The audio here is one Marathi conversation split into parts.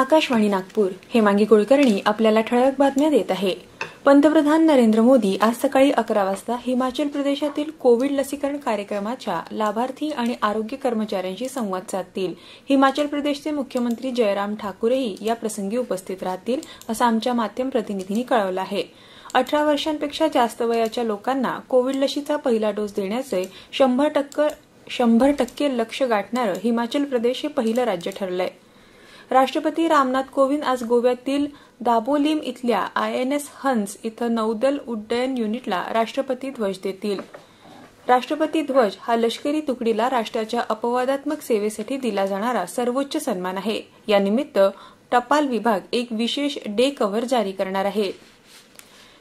आकाशवाणी नागपूर हेमांगी कुलकर्णी आपल्याला ठळक बातम्या देत आहे पंतप्रधान नरेंद्र मोदी आज सकाळी अकरा वाजता हिमाचल प्रदेशातील कोविड लसीकरण कार्यक्रमाच्या लाभार्थी आणि आरोग्य कर्मचाऱ्यांशी संवाद साधतील हिमाचल प्रदेशचे मुख्यमंत्री जयराम ठाकूरही या प्रसंगी उपस्थित राहतील असं आमच्या माध्यम प्रतिनिधींनी कळवलं आहे अठरा वर्षांपेक्षा जास्त वयाच्या लोकांना कोविड लशीचा पहिला डोस देण्याचे शंभर टक्के लक्ष गाठणारं हिमाचल प्रदेश हे पहिलं राज्य ठरलं आहे राष्ट्रपती रामनाथ कोविंद आज गोव्यातील दाबोलीम इथल्या आय एन एस हंस इथं नौदल उड्डयन युनिटला राष्ट्रपती ध्वज देतील राष्ट्रपती ध्वज हा लष्करी तुकडीला राष्ट्राच्या अपवादात्मक सेवेसाठी दिला जाणारा सर्वोच्च सन्मान आहे यानिमित्त टपाल विभाग एक विशेष डे कव्हर जारी करणार आहे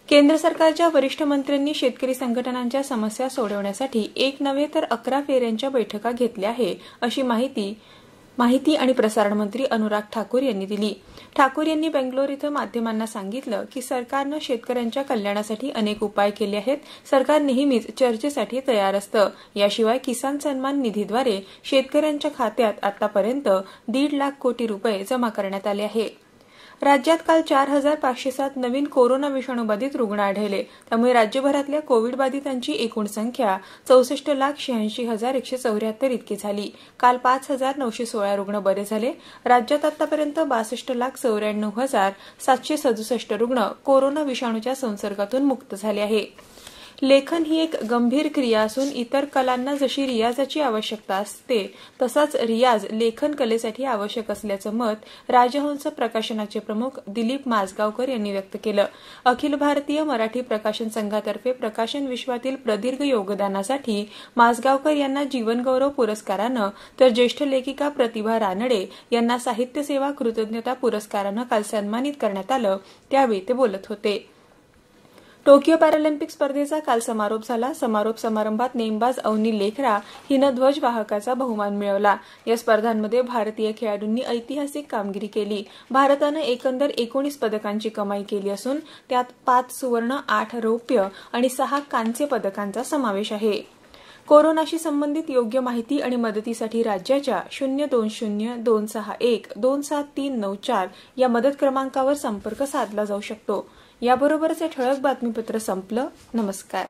केंद्र सरकारच्या वरिष्ठ मंत्र्यांनी शेतकरी संघटनांच्या समस्या सोडवण्यासाठी एक नव्हे तर अकरा फेऱ्यांच्या बैठका घेतल्या आहे अशी माहिती माहिती आणि प्रसारण मंत्री अनुराग ठाकूर यांनी दिली ठाकूर यांनी बेंगलोर इथं माध्यमांना सांगितलं की सरकारनं शेतकऱ्यांच्या कल्याणासाठी अनेक उपाय केले आहेत सरकार नेहमीच चर्चेसाठी तयार असतं याशिवाय किसान सन्मान निधीद्वारे शेतकऱ्यांच्या खात्यात आतापर्यंत दीड लाख कोटी रुपये जमा करण्यात आले आहेत राज्यात काल चार हजार पाचशे सात नवीन कोरोना विषाणू बाधित रुग्ण आढळले त्यामुळे राज्यभरातल्या कोविड बाधितांची एकूण संख्या चौसष्ट लाख शहाऐंशी हजार एकशे चौऱ्याहत्तर इतकी झाली काल पाच हजार नऊशे सोळा रुग्ण बरे झाले राज्यात आतापर्यंत बासष्ट लाख चौऱ्याण्णव हजार सातशे सदुसष्ट रुग्ण कोरोना विषाणूच्या संसर्गातून मुक्त झाले आहेत लेखन ही एक गंभीर क्रिया असून इतर कलांना जशी रियाजाची आवश्यकता असते तसाच रियाज लेखन कलेसाठी आवश्यक असल्याचं मत राजहंस प्रकाशनाचे प्रमुख दिलीप माजगावकर यांनी व्यक्त केलं अखिल भारतीय मराठी प्रकाशन संघातर्फे प्रकाशन विश्वातील प्रदीर्घ योगदानासाठी माजगावकर यांना जीवनगौरव पुरस्कारानं तर ज्येष्ठ लेखिका प्रतिभा रानडे यांना साहित्य सेवा कृतज्ञता पुरस्कारानं काल सन्मानित करण्यात आलं त्यावेळी ते बोलत होते टोकियो पॅरालिम्पिक स्पर्धेचा काल समारोप झाला समारोप समारंभात नेमबाज अवनी लेखरा हिनं ध्वजवाहकाचा बहुमान मिळवला या स्पर्धांमध्ये भारतीय खेळाडूंनी ऐतिहासिक कामगिरी केली भारतानं एकंदर एकोणीस पदकांची कमाई केली असून त्यात पाच सुवर्ण आठ रौप्य आणि सहा कांस्य पदकांचा समावेश आहे कोरोनाशी संबंधित योग्य माहिती आणि मदतीसाठी राज्याच्या शून्य दोन शून्य दोन सहा एक दोन सात तीन नऊ चार या मदत क्रमांकावर संपर्क साधला जाऊ शकतो याबरोबरच हे ठळक बातमीपत्र संपलं नमस्कार